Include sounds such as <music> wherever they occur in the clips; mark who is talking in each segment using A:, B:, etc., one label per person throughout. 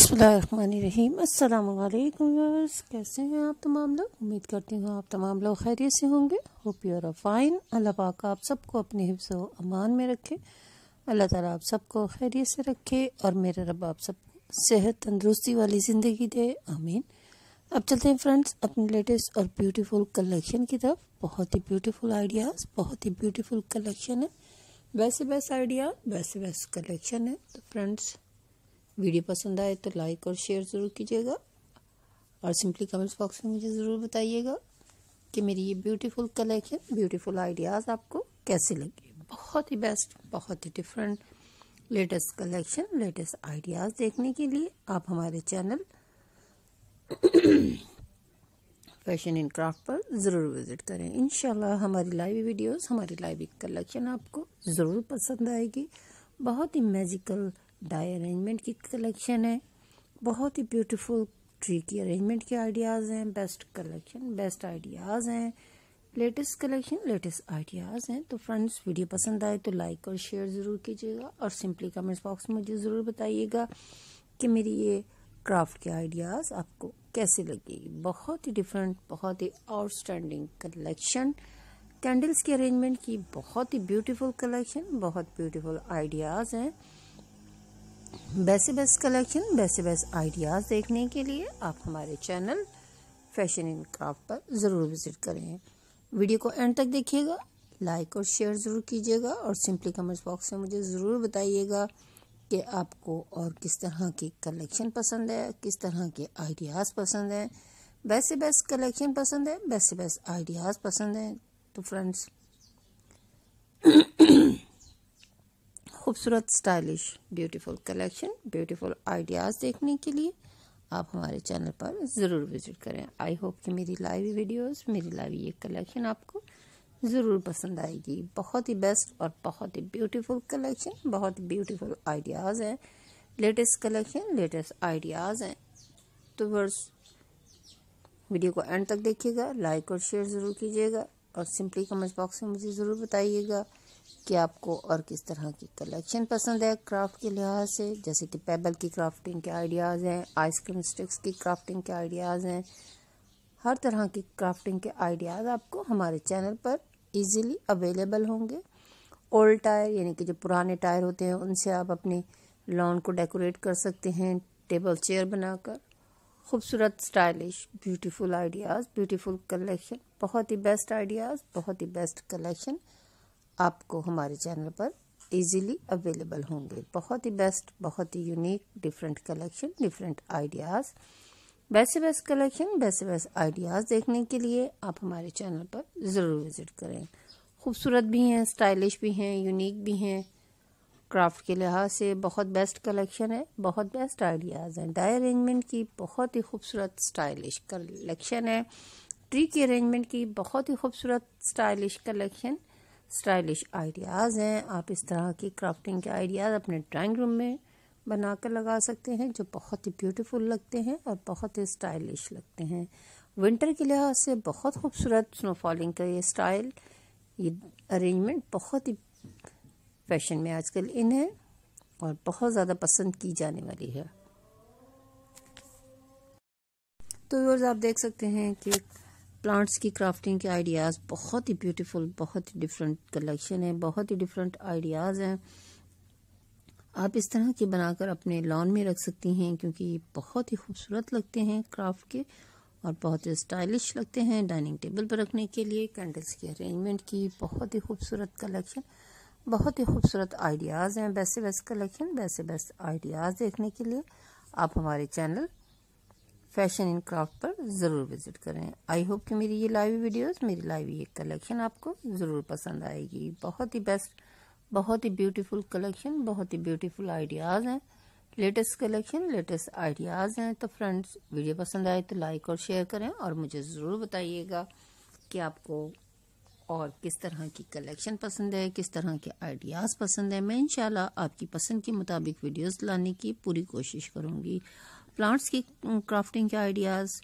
A: बसमीम अल्लाम कैसे हैं आप तमाम लोग उम्मीद करती हूँ आप तमाम लोग खैरियत से होंगे होप यू आर फाइन अल्लाह पाक आप सबको अपने हिफ्स अमान में रखे अल्लाह ताला आप सबको खैरियत से रखे और मेरे रब आप सब सेहत तंदरुस्ती वाली ज़िंदगी दे आमीन अब चलते हैं फ्रेंड्स अपने लेटेस्ट और ब्यूटीफुल कलेक्शन की तरफ बहुत ही ब्यूटीफुल आइडियाज़ बहुत ही ब्यूटीफुल कलेक्शन है वैसे बेस्ट आइडिया वैसे बेस्ट कलेक्शन है तो फ्रेंड्स वीडियो पसंद आए तो लाइक और शेयर ज़रूर कीजिएगा और सिंपली कमेंट्स बॉक्स में मुझे ज़रूर बताइएगा कि मेरी ये ब्यूटीफुल कलेक्शन ब्यूटीफुल आइडियाज़ आपको कैसे लगे बहुत ही बेस्ट बहुत ही different latest collection latest ideas देखने के लिए आप हमारे चैनल फैशन एंड क्राफ्ट पर ज़रूर विज़िट करें इन हमारी लाइव वीडियोस हमारी लाइव कलेक्शन आपको ज़रूर पसंद आएगी बहुत ही मैजिकल डाई अरेंजमेंट की कलेक्शन है बहुत ही ब्यूटीफुल ट्री की अरेंजमेंट के आइडियाज़ हैं बेस्ट कलेक्शन बेस्ट आइडियाज़ हैं लेटेस्ट कलेक्शन लेटेस्ट आइडियाज़ हैं तो फ्रेंड्स वीडियो पसंद आए तो लाइक और शेयर ज़रूर कीजिएगा और सिंपली कमेंट्स बॉक्स में मुझे ज़रूर बताइएगा कि मेरी ये क्राफ्ट के आइडियाज़ आपको कैसे लगेगी बहुत ही डिफरेंट बहुत ही आउटस्टैंडिंग कलेक्शन कैंडल्स के अरेंजमेंट की बहुत ही ब्यूटीफुल कलेक्शन बहुत ब्यूटीफुल आइडियाज़ हैं वैसे बेस्ट कलेक्शन वैसे बेस्ट आइडियाज़ देखने के लिए आप हमारे चैनल फैशन इन क्राफ्ट पर ज़रूर विज़िट करें वीडियो को एंड तक देखिएगा लाइक और शेयर ज़रूर कीजिएगा और सिंपली कमेंट्स बॉक्स में मुझे ज़रूर बताइएगा कि आपको और किस तरह के कलेक्शन पसंद है किस तरह के आइडियाज़ पसंद हैं वैसे बेस्ट कलेक्शन पसंद है वैसे बेस्ट आइडियाज़ पसंद हैं तो फ्रेंड्स खूबसूरत stylish beautiful collection beautiful ideas देखने के लिए आप हमारे चैनल पर ज़रूर विज़िट करें आई होप कि मेरी लाइव वीडियोस मेरी लाइव ये कलेक्शन आपको ज़रूर पसंद आएगी बहुत ही बेस्ट और बहुत ही ब्यूटीफुल कलेक्शन बहुत ही ब्यूटीफुल आइडियाज़ हैं लेटेस्ट कलेक्शन लेटेस्ट आइडियाज़ हैं तो वर्स वीडियो को एंड तक देखिएगा लाइक और शेयर ज़रूर कीजिएगा और सिंपली कमेंट बॉक्स में मुझे ज़रूर बताइएगा कि आपको और किस तरह की कलेक्शन पसंद है क्राफ्ट के लिहाज से जैसे कि पेबल की क्राफ्टिंग के आइडियाज़ हैं आइसक्रीम स्टिक्स की क्राफ्टिंग के आइडियाज़ हैं हर तरह की क्राफ्टिंग के आइडियाज़ आपको हमारे चैनल पर इजीली अवेलेबल होंगे ओल्ड टायर यानी कि जो पुराने टायर होते हैं उनसे आप अपने लॉन को डेकोरेट कर सकते हैं टेबल चेयर बनाकर खूबसूरत stylish beautiful ideas beautiful collection बहुत ही बेस्ट आइडियाज़ बहुत ही बेस्ट कलेक्शन आपको हमारे चैनल पर इजीली अवेलेबल होंगे बहुत ही बेस्ट बहुत ही unique different collection different ideas वैसे वैसे कलेक्शन वैसे वैसे आइडियाज़ देखने के लिए आप हमारे चैनल पर ज़रूर विज़िट करें खूबसूरत भी हैं स्टाइलिश भी हैं यूनिक भी हैं क्राफ्ट के लिहाज से बहुत बेस्ट कलेक्शन है बहुत बेस्ट आइडियाज़ हैं डाई अरेंजमेंट की बहुत ही खूबसूरत स्टाइलिश कलेक्शन है ट्री की अरेंजमेंट की बहुत ही खूबसूरत स्टाइलिश कलेक्शन स्टाइलिश आइडियाज़ हैं आप इस तरह की क्राफ्टिंग के आइडियाज़ अपने ड्राइंग रूम में बनाकर लगा सकते हैं जो बहुत ही ब्यूटीफुल लगते हैं और बहुत ही स्टाइलिश लगते हैं विंटर के लिहाज से बहुत खूबसूरत स्नोफॉलिंग का ये स्टाइल ये अरेंजमेंट बहुत ही फैशन में आजकल इन है और बहुत ज़्यादा पसंद की जाने वाली है तो आप देख सकते हैं कि प्लांट्स की क्राफ्टिंग के आइडियाज़ बहुत ही ब्यूटीफुल बहुत ही डिफरेंट कलेक्शन है बहुत ही डिफरेंट आइडियाज़ हैं आप इस तरह के बनाकर अपने लॉन में रख सकती हैं क्योंकि ये बहुत ही खूबसूरत लगते हैं क्राफ्ट के और बहुत ही स्टाइलिश लगते हैं डाइनिंग टेबल पर रखने के लिए कैंडल्स की अरेंजमेंट की बहुत ही खूबसूरत कलेक्शन बहुत ही खूबसूरत आइडियाज़ हैं वैसे वैसे कलेक्शन वैसे बेस्ट आइडियाज़ देखने के लिए आप हमारे चैनल फैशन इन क्राफ्ट पर ज़रूर विज़िट करें आई होप कि मेरी ये लाइव वीडियोस मेरी लाइव ये कलेक्शन आपको ज़रूर पसंद आएगी बहुत ही बेस्ट बहुत ही ब्यूटीफुल कलेक्शन बहुत ही ब्यूटीफुल आइडियाज़ हैं लेटेस्ट कलेक्शन लेटेस्ट आइडियाज़ हैं तो फ्रेंड्स वीडियो पसंद आए तो लाइक और शेयर करें और मुझे ज़रूर बताइएगा कि आपको और किस तरह की कलेक्शन पसंद है किस तरह के आइडियाज़ पसंद है मैं इंशाल्लाह आपकी पसंद के मुताबिक वीडियोस लाने की पूरी कोशिश करूँगी प्लांट्स की क्राफ्टिंग uh, के आइडियाज़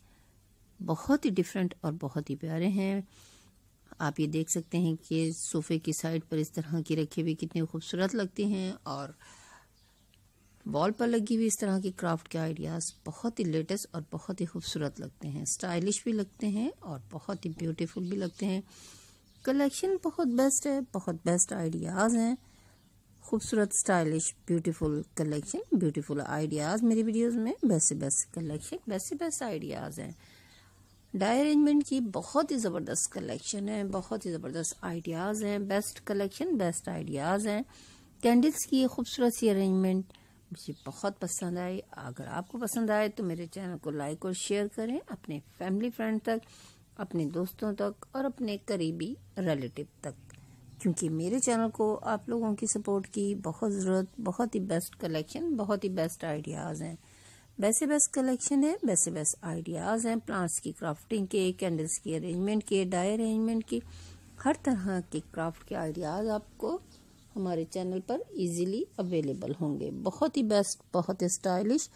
A: बहुत ही डिफरेंट और बहुत ही प्यारे हैं आप ये देख सकते हैं कि सोफ़े की साइड पर इस तरह की रखी हुई कितनी खूबसूरत लगती हैं और वॉल पर लगी हुई इस तरह की क्राफ्ट के आइडियाज़ बहुत ही लेटेस्ट और बहुत ही खूबसूरत लगते हैं स्टाइलिश भी लगते हैं और बहुत ही ब्यूटीफुल भी लगते हैं कलेक्शन बहुत बेस्ट है बहुत बेस्ट आइडियाज़ हैं खूबसूरत stylish beautiful collection beautiful ideas मेरी वीडियोस में best best collection best best ideas हैं डाई अरेंजमेंट की बहुत ही ज़बरदस्त कलेक्शन है बहुत ही ज़बरदस्त आइडियाज़ हैं बेस्ट कलेक्शन बेस्ट आइडियाज़ हैं कैंडल्स की खूबसूरत सी अरेंजमेंट मुझे बहुत पसंद आई अगर आपको पसंद आए तो मेरे चैनल को लाइक और शेयर करें अपने फैमिली फ्रेंड तक अपने दोस्तों तक और अपने करीबी रिलेटिव तक क्योंकि मेरे चैनल को आप लोगों की सपोर्ट की बहुत ज़रूरत बहुत ही बेस्ट कलेक्शन बहुत ही बेस्ट आइडियाज़ हैं वैसे बेस्ट कलेक्शन है वैसे बेस्ट आइडियाज़ हैं प्लांट्स की क्राफ्टिंग के कैंडल्स की अरेंजमेंट के डाई अरेंजमेंट के हर तरह के क्राफ्ट के आइडियाज़ आपको हमारे चैनल पर इजीली अवेलेबल होंगे बहुत ही बेस्ट बहुत ही स्टाइलिश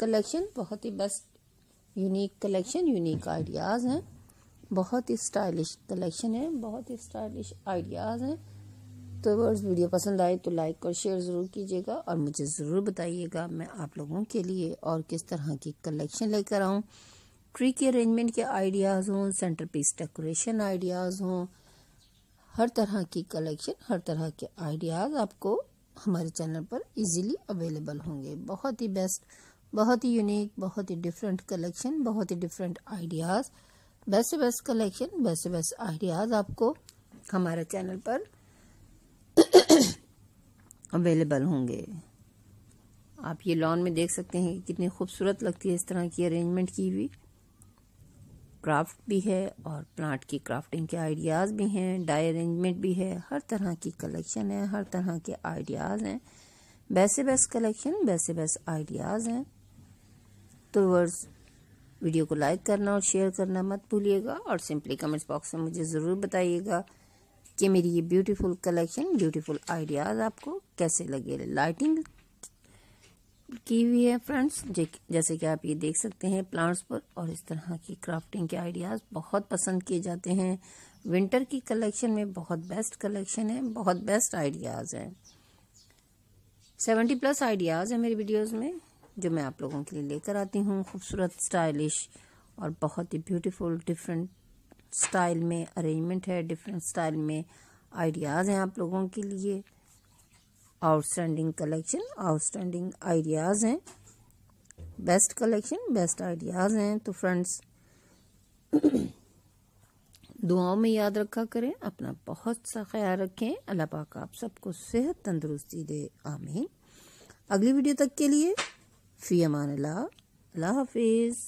A: कलेक्शन बहुत ही best unique collection unique ideas हैं बहुत ही स्टाइलिश कलेक्शन है बहुत ही स्टाइलिश आइडियाज़ हैं तो अगर वीडियो पसंद आए तो लाइक और शेयर ज़रूर कीजिएगा और मुझे ज़रूर बताइएगा मैं आप लोगों के लिए और किस तरह की कलेक्शन लेकर आऊँ ट्री के अरेंजमेंट के आइडियाज़ हों सेंटर पीस डेकोरेशन आइडियाज़ हों हर तरह की कलेक्शन हर तरह के आइडियाज़ आपको हमारे चैनल पर इजीली अवेलेबल होंगे बहुत ही बेस्ट बहुत ही यूनिक बहुत ही डिफरेंट कलेक्शन बहुत ही डिफरेंट आइडियाज़ वैसे बेस्ट कलेक्शन वैसे बेस्ट आइडियाज आपको हमारे चैनल पर अवेलेबल होंगे आप ये लॉन में देख सकते हैं कि कितनी खूबसूरत लगती है इस तरह की अरेंजमेंट की हुई क्राफ्ट भी है और प्लांट की क्राफ्टिंग के आइडियाज़ भी हैं डाई अरेंजमेंट भी है हर तरह की कलेक्शन है हर तरह के आइडियाज़ हैं वैसे बेस्ट कलेक्शन वैसे बेस्ट आइडियाज़ हैं तो वीडियो को लाइक करना और शेयर करना मत भूलिएगा और सिंपली कमेंट्स बॉक्स में मुझे ज़रूर बताइएगा कि मेरी ये ब्यूटीफुल कलेक्शन ब्यूटीफुल आइडियाज़ आपको कैसे लगे लाइटिंग की हुई है फ्रेंड्स जैसे कि आप ये देख सकते हैं प्लांट्स पर और इस तरह की क्राफ्टिंग के आइडियाज़ बहुत पसंद किए जाते हैं विंटर की कलेक्शन में बहुत बेस्ट कलेक्शन है बहुत बेस्ट आइडियाज़ हैं सेवेंटी प्लस आइडियाज़ हैं मेरी वीडियोज़ में जो मैं आप लोगों के लिए लेकर आती हूँ खूबसूरत स्टाइलिश और बहुत ही ब्यूटीफुल डिफरेंट स्टाइल में अरेंजमेंट है डिफरेंट स्टाइल में आइडियाज़ हैं आप लोगों के लिए आउटस्टैंडिंग कलेक्शन आउटस्टैंडिंग आइडियाज़ हैं बेस्ट कलेक्शन बेस्ट आइडियाज़ हैं तो फ्रेंड्स <clears throat> दुआओं में याद रखा करें अपना बहुत सा ख्याल रखें अल्लाह पाक आप सबको सेहत तंदुरुस्ती दे आमीन अगली वीडियो तक के लिए फ़ी अमान अल्लाह हाफिज़